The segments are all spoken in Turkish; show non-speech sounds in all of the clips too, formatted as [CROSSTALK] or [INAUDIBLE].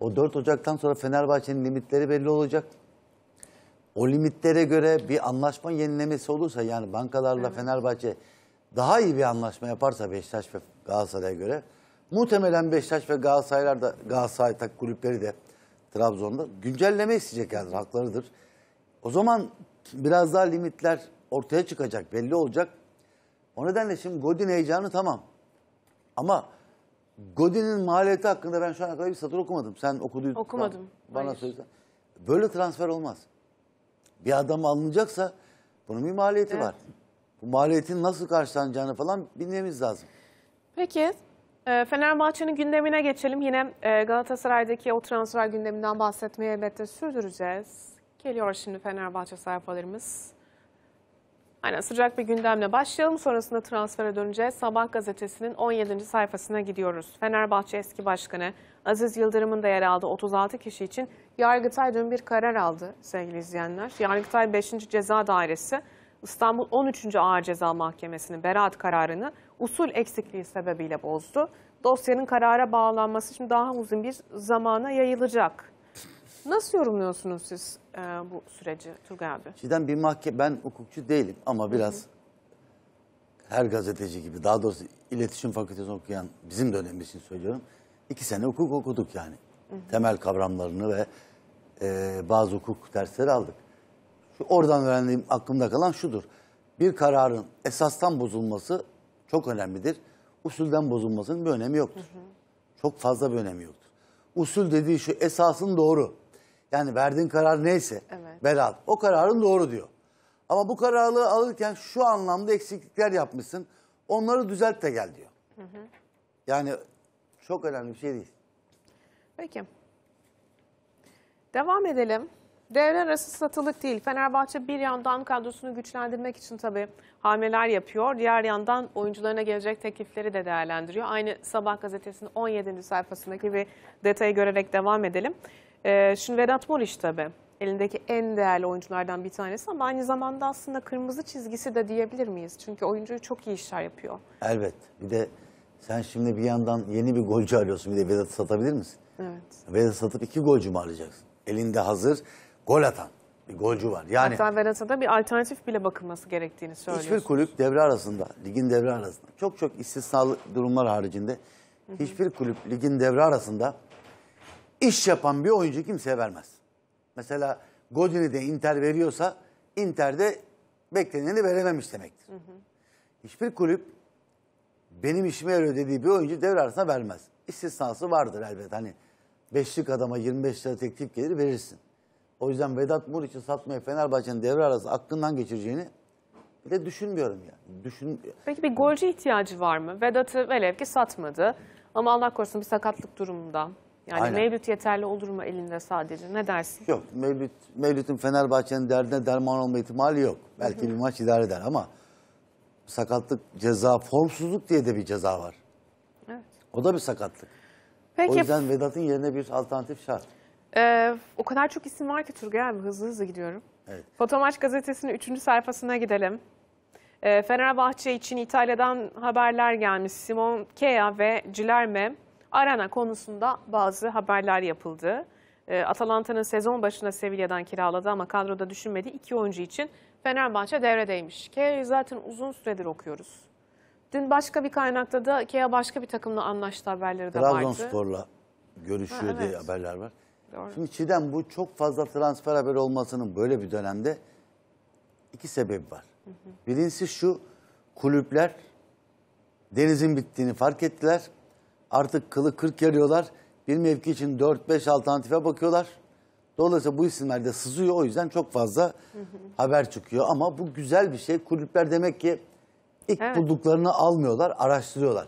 O 4 Ocak'tan sonra Fenerbahçe'nin limitleri belli olacak. O limitlere göre bir anlaşma yenilemesi olursa yani bankalarla evet. Fenerbahçe daha iyi bir anlaşma yaparsa Beşiktaş ve Galatasaray'a göre muhtemelen Beşiktaş ve Galatasaraylar da Galatasaray tak kulüpleri de Trabzon'da güncelleme isteyeceklerdir, haklarıdır. O zaman biraz daha limitler ortaya çıkacak, belli olacak. O nedenle şimdi Godin heyecanı tamam. Ama Godin'in maliyeti hakkında ben şu ana kadar bir satır okumadım. Sen okuduydun. Okumadım. Bana Hayır. söylesen. Böyle transfer olmaz. Bir adam alınacaksa bunun bir maliyeti evet. var. Bu maliyetin nasıl karşılanacağını falan bilmemiz lazım. Peki e, Fenerbahçe'nin gündemine geçelim. Yine e, Galatasaray'daki o transfer gündeminden bahsetmeyi elbette sürdüreceğiz. Geliyor şimdi Fenerbahçe sayfalarımız. Aynen sıcak bir gündemle başlayalım. Sonrasında transfere döneceğiz. Sabah gazetesinin 17. sayfasına gidiyoruz. Fenerbahçe eski başkanı Aziz Yıldırım'ın da yer aldığı 36 kişi için Yargıtay dün bir karar aldı sevgili izleyenler. Yargıtay 5. Ceza Dairesi İstanbul 13. Ağır Ceza Mahkemesi'nin beraat kararını usul eksikliği sebebiyle bozdu. Dosyanın karara bağlanması için daha uzun bir zamana yayılacak. Nasıl yorumluyorsunuz siz e, bu süreci Turgay abi? Şimdiden bir mahke ben hukukçu değilim ama biraz hı hı. her gazeteci gibi daha doğrusu iletişim fakültesi okuyan bizim dönemimiz için söylüyorum. İki sene hukuk okuduk yani. Hı hı. Temel kavramlarını ve e, bazı hukuk dersleri aldık. Şu, oradan öğrendiğim aklımda kalan şudur. Bir kararın esastan bozulması çok önemlidir. Usulden bozulmasının bir önemi yoktur. Hı hı. Çok fazla bir önemi yoktur. Usul dediği şu esasın doğru. Yani verdiğin karar neyse evet. Berat o kararın doğru diyor. Ama bu kararı alırken şu anlamda eksiklikler yapmışsın. Onları düzelt de gel diyor. Hı hı. Yani çok önemli bir şey değil. Peki. Devam edelim. Devre arası satılık değil. Fenerbahçe bir yandan kadrosunu güçlendirmek için tabii hamleler yapıyor. Diğer yandan oyuncularına gelecek teklifleri de değerlendiriyor. Aynı Sabah gazetesinin 17. sayfasındaki bir detayı görerek devam edelim. Ee, şimdi Vedat Moriş tabii elindeki en değerli oyunculardan bir tanesi ama aynı zamanda aslında kırmızı çizgisi de diyebilir miyiz? Çünkü oyuncuyu çok iyi işler yapıyor. Elbet. Bir de sen şimdi bir yandan yeni bir golcü arıyorsun. Bir de Vedat'ı satabilir misin? Evet. Vedat'ı satıp iki golcü mü arayacaksın? Elinde hazır gol atan bir golcü var. Yani Hatta Vedat'a da bir alternatif bile bakılması gerektiğini söylüyorsun. Hiçbir kulüp devre arasında, ligin devre arasında çok çok istisnalı durumlar haricinde hı hı. hiçbir kulüp ligin devre arasında iş yapan bir oyuncu kimseye vermez. Mesela Godin'i de Inter veriyorsa Inter'de bekleneni verememiş demektir. Hı hı. Hiçbir kulüp benim işime yarıyor dediği bir oyuncu devre arasında vermez. İstisnası vardır elbet. Hani beşlik adama 25 lira teklif gelir verirsin. O yüzden Vedat Mur için satmaya Fenerbahçe'nin devre arası aklından geçireceğini bile düşünmüyorum yani. Düşün... Peki bir golcü ihtiyacı var mı? Vedat'ı velev ki satmadı. Ama Allah korusun bir sakatlık durumunda yani Aynen. Mevlüt yeterli olur mu elinde sadece? Ne dersin? Yok. Mevlüt, Mevlüt'ün Fenerbahçe'nin derdine derman olma ihtimali yok. Belki Hı -hı. bir maç idare eder ama sakatlık ceza, formsuzluk diye de bir ceza var. Evet. O da bir sakatlık. Peki. O yüzden Vedat'ın yerine bir alternatif şart. Ee, o kadar çok isim var ki Turgay abi hızlı hızlı gidiyorum. Evet. Fotomaç gazetesinin 3. sayfasına gidelim. Ee, Fenerbahçe için İtalya'dan haberler gelmiş. Simon Kea ve Cilerme Arana konusunda bazı haberler yapıldı. Ee, Atalanta'nın sezon başına Sevilla'dan kiraladı ama kadroda düşünmedi. iki oyuncu için Fenerbahçe devredeymiş. Kea'yı zaten uzun süredir okuyoruz. Dün başka bir kaynakta da Kea başka bir takımla anlaştı haberleri de vardı. Trabzonspor'la görüşüyor ha, evet. diye haberler var. Doğru. Şimdi Çiğdem bu çok fazla transfer haberi olmasının böyle bir dönemde iki sebebi var. Hı hı. Birincisi şu kulüpler denizin bittiğini fark ettiler. Artık kılı kırk yarıyorlar. Bir mevki için 4-5 alternatife bakıyorlar. Dolayısıyla bu isimlerde sızıyor. O yüzden çok fazla haber çıkıyor. Ama bu güzel bir şey. Kulüpler demek ki ilk evet. bulduklarını almıyorlar, araştırıyorlar.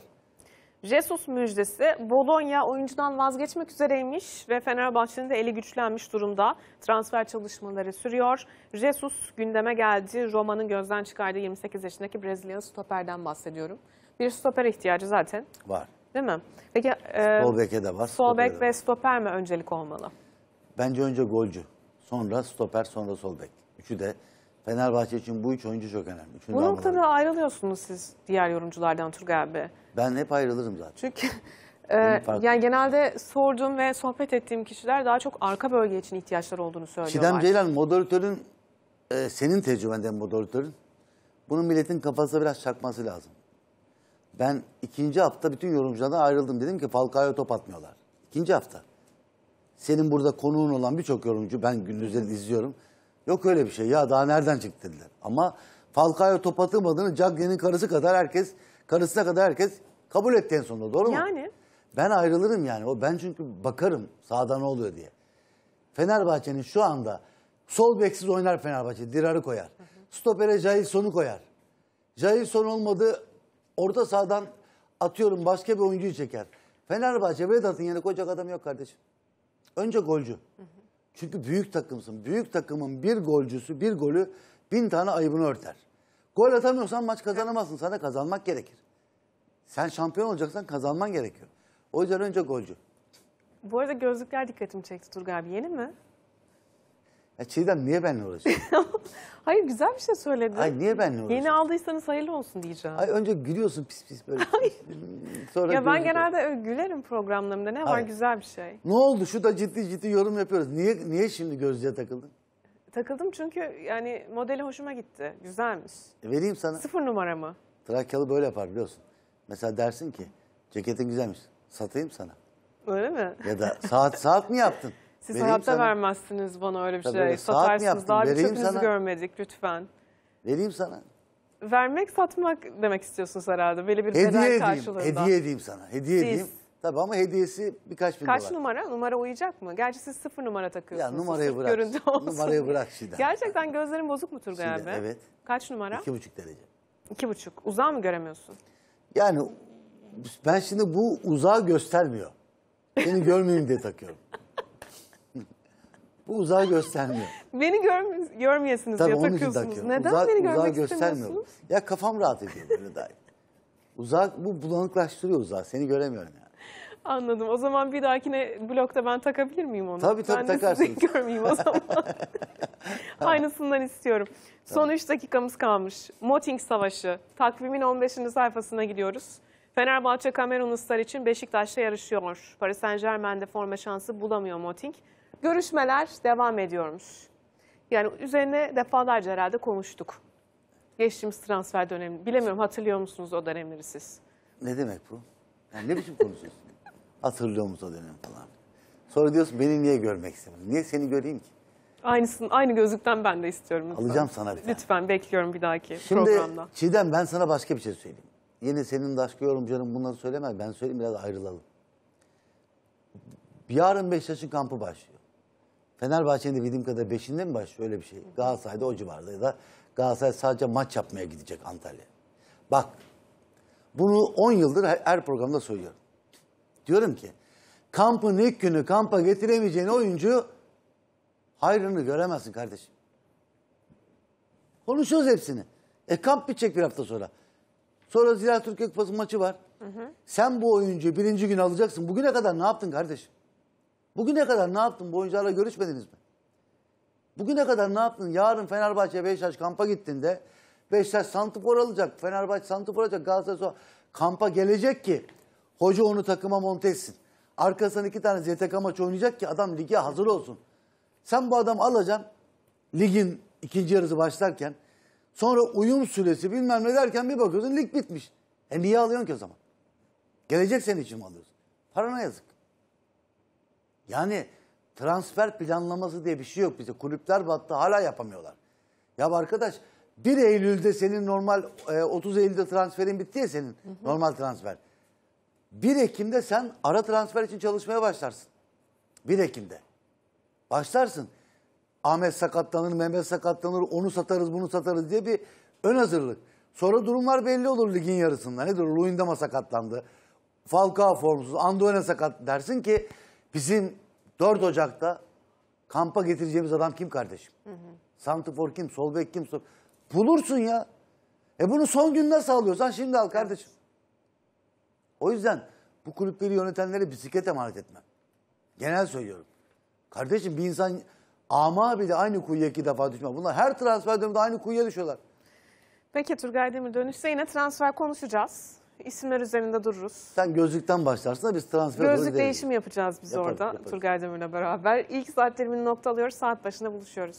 Jesus müjdesi Bologna oyuncudan vazgeçmek üzereymiş ve Fenerbahçe'nin de eli güçlenmiş durumda. Transfer çalışmaları sürüyor. Jesus gündeme geldi. Roma'nın gözden çıkardığı 28 yaşındaki Brezilyalı stoperden bahsediyorum. Bir stoper ihtiyacı zaten var. Değil mi? Peki e, Sol de var. Sol ve stoper mi öncelik olmalı? Bence önce golcü, sonra stoper, sonra sol Üçü de Fenerbahçe için bu üç oyuncu çok önemli. Üçünü Bu noktada ayrılıyorsunuz siz diğer yorumculardan Turgay abi. Ben hep ayrılırım zaten. Çünkü [LAUGHS] e, yani genelde sorduğum ve sohbet ettiğim kişiler daha çok arka bölge için ihtiyaçları olduğunu söylüyorlar. Çiğdem Ceylan moderatörün, e, senin tecrübenden moderatörün, bunun milletin kafasında biraz çakması lazım. Ben ikinci hafta bütün yorumculardan ayrıldım. Dedim ki Falcao'ya top atmıyorlar. İkinci hafta. Senin burada konuğun olan birçok yorumcu ben gündüzleri izliyorum. Yok öyle bir şey ya daha nereden çıktı dediler. Ama Falcao top atılmadığını Cagney'in karısı kadar herkes, karısına kadar herkes kabul etti en sonunda doğru mu? Yani. Ben ayrılırım yani. O ben çünkü bakarım sahada ne oluyor diye. Fenerbahçe'nin şu anda sol beksiz oynar Fenerbahçe. Dirar'ı koyar. Hı hı. Stopere Jailson'u koyar. Jailson olmadı Orta sahadan atıyorum başka bir oyuncuyu çeker. Fenerbahçe Vedat'ın yerine koyacak adam yok kardeşim. Önce golcü. Hı hı. Çünkü büyük takımsın. Büyük takımın bir golcüsü, bir golü bin tane ayıbını örter. Gol atamıyorsan maç kazanamazsın. Sana kazanmak gerekir. Sen şampiyon olacaksan kazanman gerekiyor. O yüzden önce golcü. Bu arada gözlükler dikkatimi çekti Turgay abi. Yeni mi? E Çiğdem niye benle uğraşıyorsun? [LAUGHS] Hayır güzel bir şey söyledin. Hayır niye benle uğraşıyorsun? Yeni aldıysanız hayırlı olsun diyeceğim. Hayır önce gülüyorsun pis pis böyle. [LAUGHS] Sonra ya ben genelde öyle gülerim programlarımda. Ne var güzel bir şey. Ne oldu? Şu da ciddi ciddi yorum yapıyoruz. Niye niye şimdi gözlüğe takıldın? Takıldım çünkü yani modeli hoşuma gitti. Güzelmiş. E, vereyim sana. Sıfır numara mı? Trakyalı böyle yapar biliyorsun. Mesela dersin ki ceketin güzelmiş. Satayım sana. Öyle mi? Ya da saat saat mi yaptın? [LAUGHS] Siz Vereyim hayatta sana. vermezsiniz bana öyle bir Tabii şey. Satarsınız. Daha Vereyim birçoğunuzu görmedik lütfen. Vereyim sana. Vermek, satmak demek istiyorsunuz herhalde. Böyle bir bedel edeyim. karşılığında. Hediye edeyim sana. Hediye Siz. edeyim. Tabii ama hediyesi birkaç bin Kaç dolar. numara? Numara uyacak mı? Gerçi siz sıfır numara Ya takıyorsunuz. numarayı bırak. Görüntü olsun Numarayı bırak Şidan. Gerçekten gözlerin bozuk mu Turgay Şimdi, abi? evet. Kaç numara? İki buçuk derece. İki buçuk. Uzağı mı göremiyorsun? Yani ben şimdi bu uzağı göstermiyor. Seni görmeyeyim diye takıyorum. [LAUGHS] Bu uzağa göstermiyor. [LAUGHS] beni görm görmeyesiniz Tabii diye onun takıyorsunuz. takıyorum. Neden Uzağa- beni uzağa göstermiyor. Ya kafam rahat ediyor böyle dair. Uzak, bu bulanıklaştırıyor uzak. Seni göremiyorum yani. Anladım. O zaman bir dahakine blokta ben takabilir miyim onu? Tabii, tabii, ben Ben [LAUGHS] görmeyeyim o zaman. [LAUGHS] Aynısından istiyorum. Son 3 dakikamız kalmış. Moting Savaşı. Takvimin 15. sayfasına gidiyoruz. Fenerbahçe Kamerunluslar için Beşiktaş'la yarışıyor. Paris Saint Germain'de forma şansı bulamıyor Moting. Görüşmeler devam ediyormuş. Yani üzerine defalarca herhalde konuştuk. Geçtiğimiz transfer dönemi. Bilemiyorum hatırlıyor musunuz o dönemleri siz? Ne demek bu? Yani ne biçim konuşuyorsun? [LAUGHS] hatırlıyor musunuz o dönem falan. Sonra diyorsun beni niye görmek istemiyorum? Niye seni göreyim ki? Aynısını, aynı gözlükten ben de istiyorum. Lütfen. Alacağım sana bir tane. Lütfen bekliyorum bir dahaki Şimdi, programda. Şimdi Çiğdem ben sana başka bir şey söyleyeyim. Yine senin de aşkı yorumcuların bunları söylemez. Ben söyleyeyim biraz ayrılalım. Yarın Beşiktaş'ın kampı başlıyor bildiğim Vidimka'da beşinde mi başlıyor öyle bir şey? Galatasaray'da o civarda ya da Galatasaray sadece maç yapmaya gidecek Antalya. Bak bunu 10 yıldır her programda söylüyorum. Diyorum ki kampın ilk günü kampa getiremeyeceğin oyuncu hayrını göremezsin kardeşim. Konuşuyoruz hepsini. E kamp bitecek bir hafta sonra. Sonra Ziraat Türkiye Kupası maçı var. Hı hı. Sen bu oyuncu birinci gün alacaksın. Bugüne kadar ne yaptın kardeşim? Bugüne kadar ne yaptın? Bu oyuncularla görüşmediniz mi? Bugüne kadar ne yaptın? Yarın Fenerbahçe Beşiktaş kampa gittiğinde Beşiktaş santifor alacak, Fenerbahçe santifor alacak, Galatasaray kampa gelecek ki hoca onu takıma monte etsin. Arkasından iki tane ZTK maçı oynayacak ki adam lige hazır olsun. Sen bu adam alacaksın ligin ikinci yarısı başlarken sonra uyum süresi bilmem ne derken bir bakıyorsun lig bitmiş. E niye alıyorsun ki o zaman? Gelecek senin için mi alıyorsun? Parana yazık. Yani transfer planlaması diye bir şey yok bize. Kulüpler battı hala yapamıyorlar. Ya arkadaş 1 Eylül'de senin normal 30 e, Eylül'de transferin bitti ya senin hı hı. normal transfer. 1 Ekim'de sen ara transfer için çalışmaya başlarsın. 1 Ekim'de. Başlarsın. Ahmet sakatlanır, Mehmet sakatlanır, onu satarız, bunu satarız diye bir ön hazırlık. Sonra durumlar belli olur ligin yarısında. Nedir? Luindama sakatlandı. Falcao formsuz, Andone sakat dersin ki Bizim 4 Ocak'ta kampa getireceğimiz adam kim kardeşim? Hı Santifor kim? Sol kim? Sol... Bulursun ya. E bunu son gün nasıl alıyorsan şimdi al kardeşim. O yüzden bu kulüpleri yönetenlere bisiklet emanet etmem. Genel söylüyorum. Kardeşim bir insan ama bile aynı kuyuya iki defa düşme. Bunlar her transfer döneminde aynı kuyuya düşüyorlar. Peki Turgay Demir dönüşte yine transfer konuşacağız isimler üzerinde dururuz. Sen gözlükten başlarsın da biz transfer Gözlük değişimi yapacağız biz yaparız, orada yaparız. Turgay Demir'le beraber. İlk saat dilimini nokta alıyoruz. Saat başında buluşuyoruz.